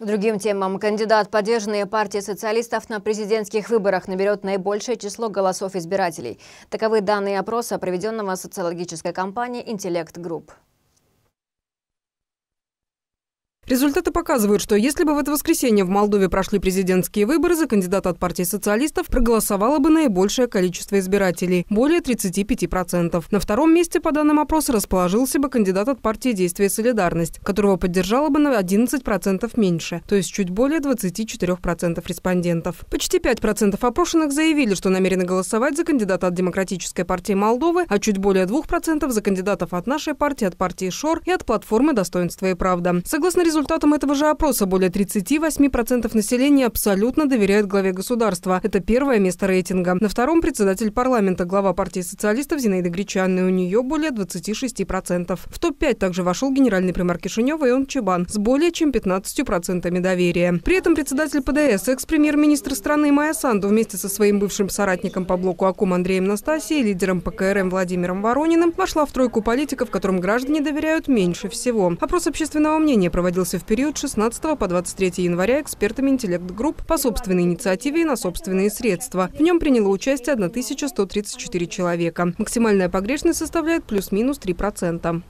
К другим темам. Кандидат, поддержанный партией социалистов на президентских выборах, наберет наибольшее число голосов избирателей. Таковы данные опроса, проведенного социологической компанией «Интеллект Групп». Результаты показывают, что если бы в это воскресенье в Молдове прошли президентские выборы, за кандидата от партии социалистов проголосовало бы наибольшее количество избирателей – более 35%. На втором месте, по данным опроса, расположился бы кандидат от партии «Действие солидарность», которого поддержало бы на 11% меньше, то есть чуть более 24% респондентов. Почти 5% опрошенных заявили, что намерены голосовать за кандидата от Демократической партии Молдовы, а чуть более 2% за кандидатов от нашей партии, от партии ШОР и от платформы «Достоинство и правда». Согласно результатам результатам этого же опроса более 38% населения абсолютно доверяют главе государства. Это первое место рейтинга. На втором председатель парламента, глава партии социалистов Зинаида Гречан, и у нее более 26%. В топ-5 также вошел генеральный примар Кишинева Ион Чебан с более чем 15% доверия. При этом председатель ПДС, экс-премьер-министр страны Майя Санду вместе со своим бывшим соратником по блоку АКУМ Андреем Настасией, лидером ПКРМ Владимиром Ворониным, вошла в тройку политиков, которым граждане доверяют меньше всего. Опрос общественного мнения проводил проводился в период 16 по 23 января экспертами интеллект-групп по собственной инициативе и на собственные средства. В нем приняло участие 1134 человека. Максимальная погрешность составляет плюс-минус 3%.